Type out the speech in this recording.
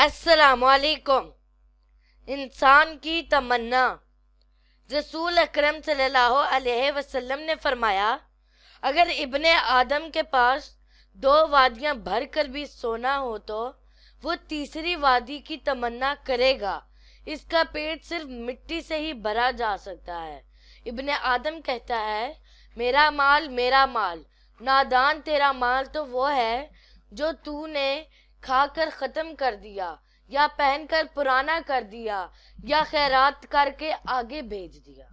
असलकुम इंसान की तमन्ना रसूल अक्रम वसल्लम ने फरमाया अगर इबन आदम के पास दो वादियां भर कर भी सोना हो तो वो तीसरी वादी की तमन्ना करेगा इसका पेट सिर्फ मिट्टी से ही भरा जा सकता है इबन आदम कहता है मेरा माल मेरा माल नादान तेरा माल तो वो है जो तूने खाकर ख़त्म कर दिया या पहनकर पुराना कर दिया या खैरात करके आगे भेज दिया